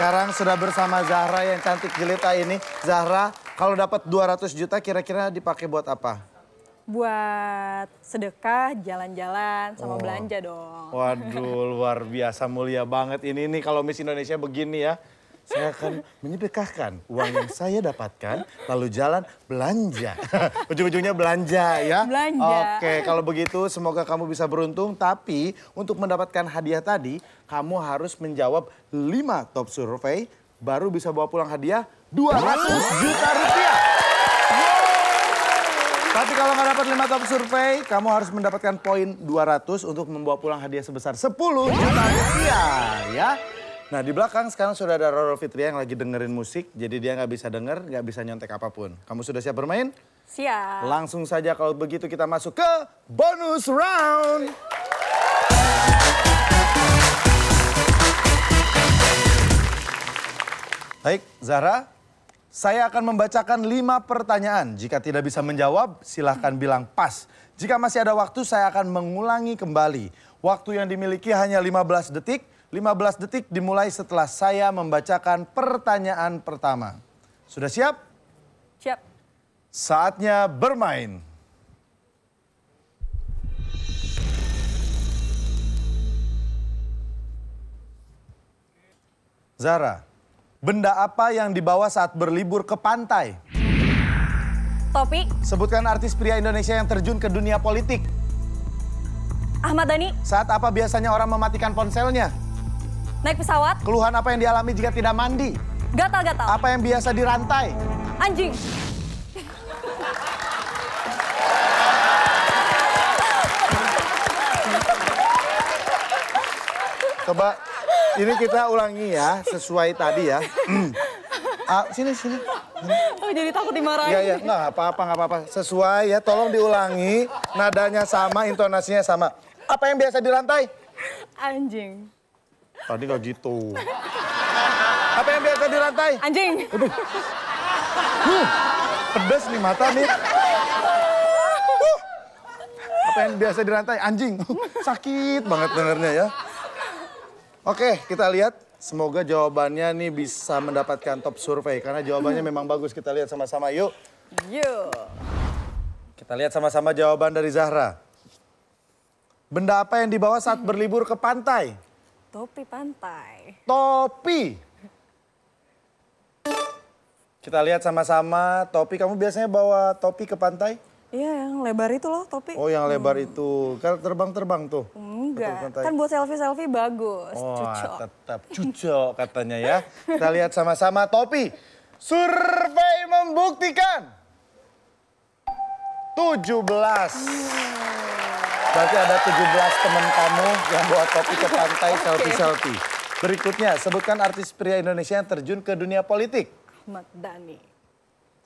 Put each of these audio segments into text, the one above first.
Sekarang sudah bersama Zahra yang cantik jelita ini. Zahra, kalau dapat 200 juta kira-kira dipakai buat apa? buat sedekah, jalan-jalan, sama oh. belanja dong. Waduh, luar biasa mulia banget ini nih kalau Miss Indonesia begini ya saya akan menyedekahkan uang yang saya dapatkan, lalu jalan belanja. Ujung-ujungnya belanja ya. Belanja. Oke, kalau begitu semoga kamu bisa beruntung. Tapi untuk mendapatkan hadiah tadi, kamu harus menjawab 5 top survei, baru bisa bawa pulang hadiah 200 juta rupiah. Tapi kalau nggak dapat lima top survei, kamu harus mendapatkan poin 200 untuk membawa pulang hadiah sebesar 10 juta rupiah ya. Nah di belakang sekarang sudah ada Roro Fitria yang lagi dengerin musik, jadi dia nggak bisa denger, nggak bisa nyontek apapun. Kamu sudah siap bermain? Siap. Langsung saja kalau begitu kita masuk ke bonus round. Baik, Zahra, saya akan membacakan lima pertanyaan. Jika tidak bisa menjawab, silahkan bilang pas. Jika masih ada waktu, saya akan mengulangi kembali. Waktu yang dimiliki hanya 15 detik. 15 detik dimulai setelah saya membacakan pertanyaan pertama. Sudah siap? Siap. Saatnya bermain. Zara, benda apa yang dibawa saat berlibur ke pantai? Topi. Sebutkan artis pria Indonesia yang terjun ke dunia politik. Ahmad Dhani. Saat apa biasanya orang mematikan ponselnya? Naik pesawat. Keluhan apa yang dialami jika tidak mandi? Gatal-gatal. Apa yang biasa dirantai? Anjing. Coba ini kita ulangi ya, sesuai tadi ya. ah, sini, sini. Oh, jadi takut dimarahin. Iya, iya. Nggak apa-apa, nggak apa-apa. Sesuai ya, tolong diulangi. Nadanya sama, intonasinya sama. Apa yang biasa dirantai? Anjing. Tadi nggak gitu. Apa yang biasa di lantai? Anjing. Aduh. Huh, Pedes nih mata nih. Huh. Apa yang biasa di lantai? Anjing. Sakit banget dengernya ya. Oke, kita lihat. Semoga jawabannya nih bisa mendapatkan top survei. Karena jawabannya memang bagus. Kita lihat sama-sama yuk. Yuk. Kita lihat sama-sama jawaban dari Zahra. Benda apa yang dibawa saat berlibur ke pantai? Topi pantai. Topi. Kita lihat sama-sama topi. Kamu biasanya bawa topi ke pantai? Iya, yang lebar itu loh topi. Oh, yang lebar hmm. itu. Kan terbang-terbang tuh. Enggak. Kan buat selfie-selfie bagus. Oh, cucok. tetap cucok katanya ya. Kita lihat sama-sama topi. Survei membuktikan. 17. Yeah. Berarti ada 17 teman kamu yang bawa topi ke pantai selfie-selfie. Okay. Berikutnya, sebutkan artis pria Indonesia yang terjun ke dunia politik. Ahmad Dhani.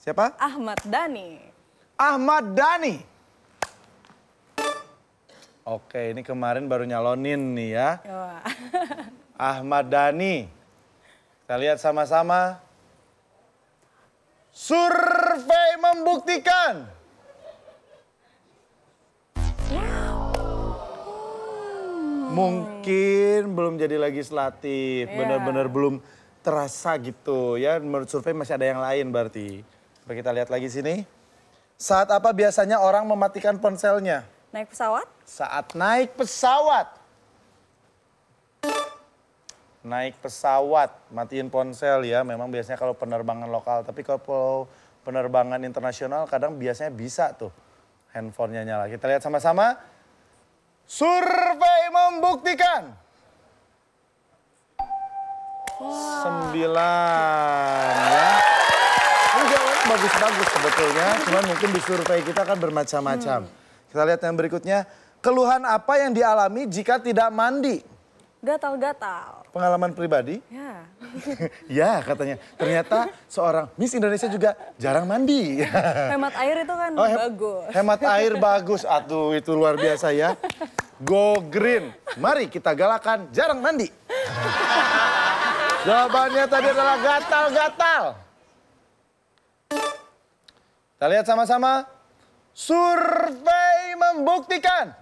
Siapa? Ahmad Dhani. Ahmad Dhani. Oke, ini kemarin baru nyalonin nih ya. Iya. Ahmad Dhani. Kita lihat sama-sama. Survei membuktikan. mungkin belum jadi legislatif, yeah. Iya. benar-benar belum terasa gitu ya. Menurut survei masih ada yang lain berarti. Coba kita lihat lagi sini. Saat apa biasanya orang mematikan ponselnya? Naik pesawat? Saat naik pesawat. Naik pesawat, matiin ponsel ya. Memang biasanya kalau penerbangan lokal, tapi kalau penerbangan internasional kadang biasanya bisa tuh handphonenya nyala. Kita lihat sama-sama. Survei! membuktikan. Wow. Sembilan ya. Ini jawabannya bagus-bagus sebetulnya, cuman mungkin di survei kita kan bermacam-macam. Hmm. Kita lihat yang berikutnya, keluhan apa yang dialami jika tidak mandi? Gatal-gatal. Pengalaman pribadi? Ya. ya katanya. Ternyata seorang Miss Indonesia juga jarang mandi. hemat air itu kan oh, he bagus. Hemat air bagus. Aduh itu luar biasa ya. Go green. Mari kita galakan jarang mandi. Jawabannya tadi adalah gatal-gatal. Kita lihat sama-sama. Survei membuktikan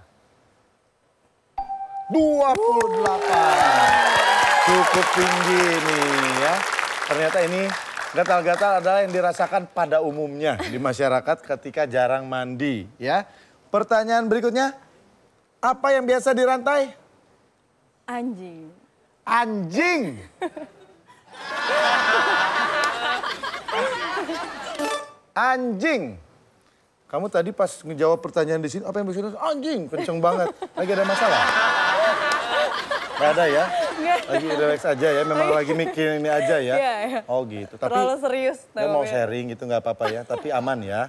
28. Cukup tinggi nih ya. Ternyata ini gatal-gatal adalah yang dirasakan pada umumnya di masyarakat ketika jarang mandi ya. Pertanyaan berikutnya, apa yang biasa dirantai? Anjing. Anjing. anjing. Kamu tadi pas menjawab pertanyaan di sini, apa yang maksudnya? Anjing, kenceng banget. Lagi ada masalah. Gak ada ya? Lagi relax aja ya, memang oh, iya. lagi mikir ini aja ya? Iya, iya. Oh gitu, tapi... Terlalu serius. Gue ya mau sharing gitu, nggak apa-apa ya, tapi aman ya.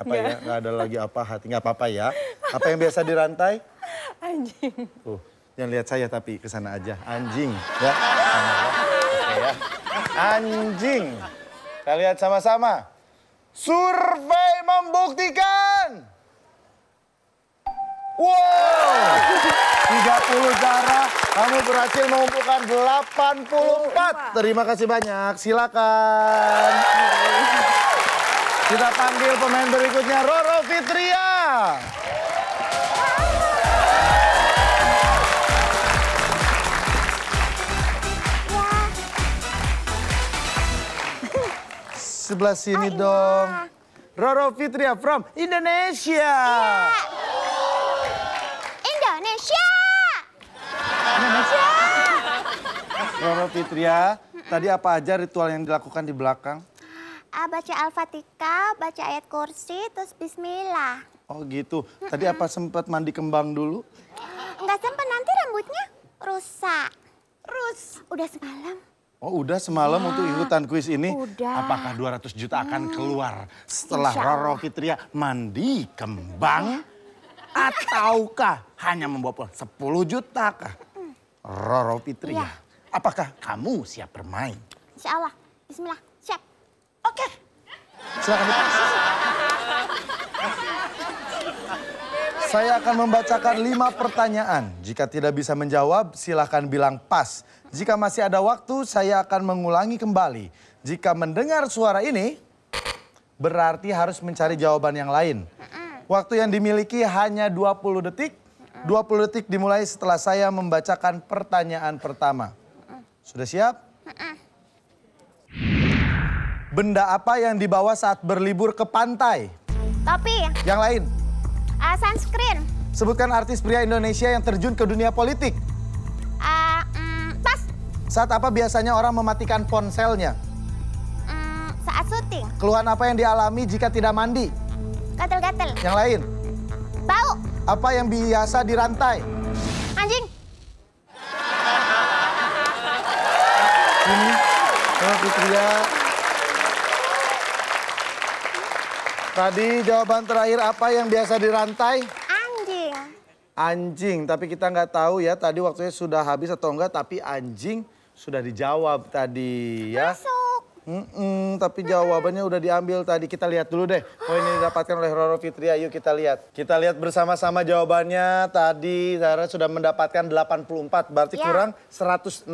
Apa ya, nggak ada lagi apa hati, nggak apa-apa ya. Apa yang biasa dirantai? Anjing. uh jangan lihat saya tapi kesana aja. Anjing, ya. ya. Anjing. Kita lihat sama-sama. Survei membuktikan. Wow. 30 darah kamu berhasil mengumpulkan 84. Terima kasih banyak. Silakan. Kita panggil pemain berikutnya Roro Fitria. Sebelah sini Ayah. dong. Roro Fitria from Indonesia. Yeah. Indonesia. Ya. Ya, Roro Fitria, tadi apa aja ritual yang dilakukan di belakang? Uh, baca Al-Fatihah, baca ayat kursi, terus bismillah. Oh gitu. Tadi apa sempat mandi kembang dulu? Enggak sempat, nanti rambutnya rusak. Rus. Udah semalam. Oh udah semalam ya. untuk ikutan kuis ini. Udah. Apakah 200 juta akan hmm. keluar setelah Roro Fitria mandi kembang? Iya. Ataukah hanya membawa 10 juta kah? Roro Fitri ya? Iya. Apakah kamu siap bermain? Insya Allah. Bismillah. Siap. Oke. Okay. Saya akan membacakan lima pertanyaan. Jika tidak bisa menjawab, silahkan bilang pas. Jika masih ada waktu, saya akan mengulangi kembali. Jika mendengar suara ini, berarti harus mencari jawaban yang lain. Waktu yang dimiliki hanya 20 detik. 20 detik dimulai setelah saya membacakan pertanyaan pertama. Sudah siap? Benda apa yang dibawa saat berlibur ke pantai? Topi. Yang lain? Uh, sunscreen. Sebutkan artis pria Indonesia yang terjun ke dunia politik. Uh, mm, pas. Saat apa biasanya orang mematikan ponselnya? Mm, saat syuting. Keluhan apa yang dialami jika tidak mandi? Gatel-gatel. Yang lain? Bau apa yang biasa dirantai? Anjing. Ini, oh Fitria. Tadi jawaban terakhir apa yang biasa dirantai? Anjing. Anjing, tapi kita nggak tahu ya tadi waktunya sudah habis atau enggak, tapi anjing sudah dijawab tadi ya. Masuk. Mm -mm, tapi jawabannya udah diambil tadi. Kita lihat dulu deh. Poin oh, ini didapatkan oleh Roro Fitri. Ayo kita lihat. Kita lihat bersama-sama jawabannya. Tadi Zara sudah mendapatkan 84. Berarti yeah. kurang 116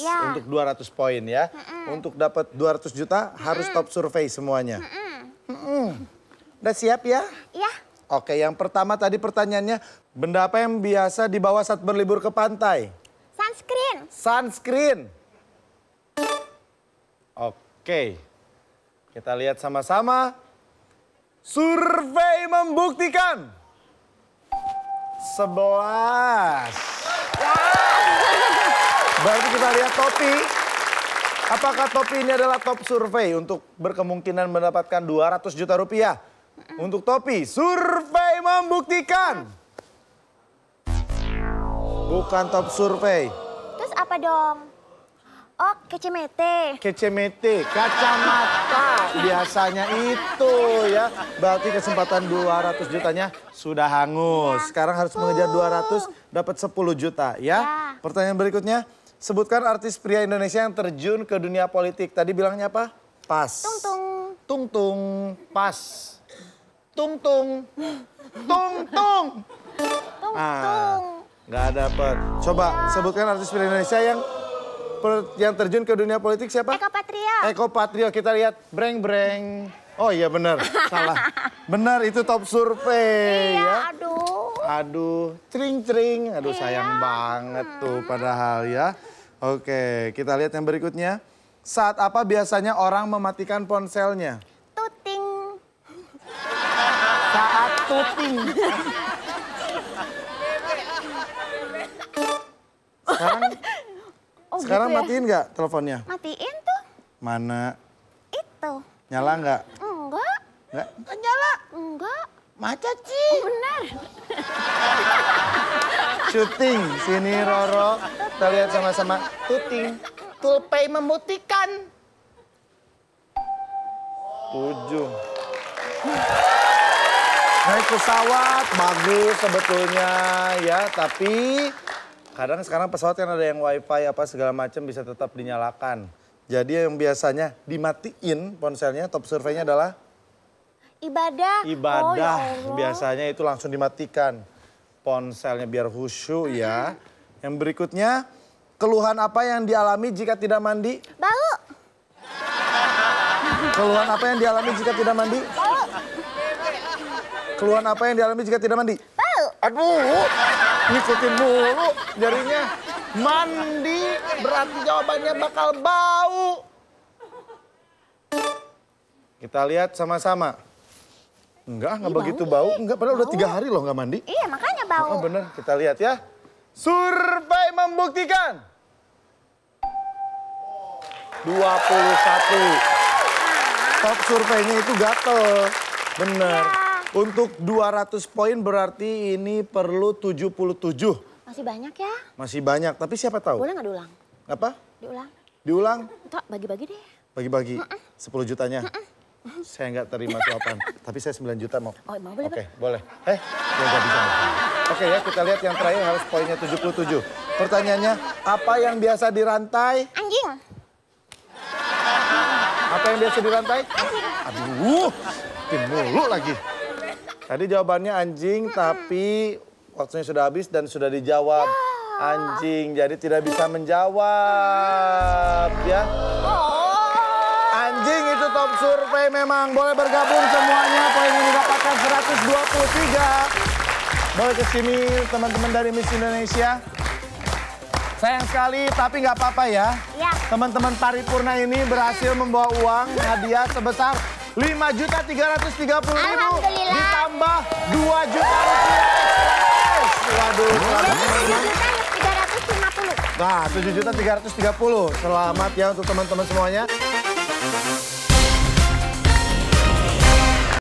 yeah. untuk 200 poin ya. Mm -mm. Untuk dapat 200 juta mm -mm. harus top survei semuanya. Mm -mm. Mm -mm. Udah siap ya? Iya. Oke, yang pertama tadi pertanyaannya, benda apa yang biasa dibawa saat berlibur ke pantai? Sunscreen. Sunscreen. Oke, kita lihat sama-sama. Survei membuktikan. sebelas. Berarti kita lihat topi. Apakah topi ini adalah top survei untuk berkemungkinan mendapatkan 200 juta rupiah? Untuk topi, survei membuktikan. Bukan top survei. Terus apa dong? Oh, kecemete. Kecemete, kacamata biasanya itu ya. Berarti kesempatan 200 jutanya sudah hangus. Ya Sekarang harus mengejar 200 dapat 10 juta ya. ya. Pertanyaan berikutnya, sebutkan artis pria Indonesia yang terjun ke dunia politik. Tadi bilangnya apa? Pas. Tungtung. Tungtung, pas. Tungtung. Tungtung. Tungtung. Ah, gak dapat. Coba ya. sebutkan artis pria Indonesia yang yang terjun ke dunia politik siapa? Eko Patrio. Eko Patrio, kita lihat breng-breng. Oh iya benar, salah. Benar itu top survei iya, ya. Aduh. Aduh, cering-cering. Aduh iya. sayang banget tuh hmm. padahal ya. Oke, kita lihat yang berikutnya. Saat apa biasanya orang mematikan ponselnya? Tuting. Saat tuting. Sekarang Oh, Sekarang gitu ya? matiin nggak teleponnya? Matiin tuh. Mana? Itu. Nyala nggak? Enggak. Enggak? Enggak nyala. Enggak. Maca Ci. Oh, bener. shooting sini Roro. Kita lihat sama-sama. Tuting. Tulpei memutikan Tujuh. Naik pesawat bagus sebetulnya ya, tapi Kadang sekarang pesawat kan ada yang wifi apa segala macam bisa tetap dinyalakan. Jadi yang biasanya dimatiin ponselnya top surveinya adalah ibadah. Ibadah oh, ya biasanya itu langsung dimatikan ponselnya biar khusyuk ya. Yang berikutnya keluhan apa yang dialami jika tidak mandi? Bau. Keluhan apa yang dialami jika tidak mandi? Bau. Keluhan apa yang dialami jika tidak mandi? Bau. Aduh ngikutin mulu jarinya. Mandi berarti jawabannya bakal bau. Kita lihat sama-sama. Enggak, nggak begitu bau. bau. Enggak, padahal bau. udah tiga hari loh nggak mandi. Iya, makanya bau. Oh, bener, kita lihat ya. Survei membuktikan. 21. Top surveinya itu gatel. Bener. Ya. Untuk 200 poin berarti ini perlu 77. Masih banyak ya? Masih banyak, tapi siapa tahu? Boleh nggak diulang? Apa? Diulang. Diulang? Tak, bagi-bagi deh. Bagi-bagi? Sepuluh -bagi. 10 jutanya? Mm -mm. Saya nggak terima suapan, tapi saya 9 juta mau. Oh, mau boleh, Oke, okay, boleh. Eh, ya nggak bisa. Oke okay, ya, kita lihat yang terakhir harus poinnya 77. Pertanyaannya, apa yang biasa dirantai? Anjing. Apa yang biasa dirantai? Anjing. Aduh, tim mulu lagi. Tadi jawabannya anjing, -mm. tapi waktunya sudah habis dan sudah dijawab. Ah. Anjing, jadi tidak bisa menjawab ya. Oh. Anjing itu top survei memang. Boleh bergabung semuanya. Poin yang didapatkan 123. Boleh ke sini teman-teman dari Miss Indonesia. Sayang sekali, tapi nggak apa-apa ya. ya. Teman-teman ya. Paripurna ini berhasil membawa uang hadiah sebesar lima juta tiga ratus 330 ribu ditambah dua juta rupiah. Waduh, selamat Nah, 7 juta 330. Selamat ya untuk teman-teman semuanya.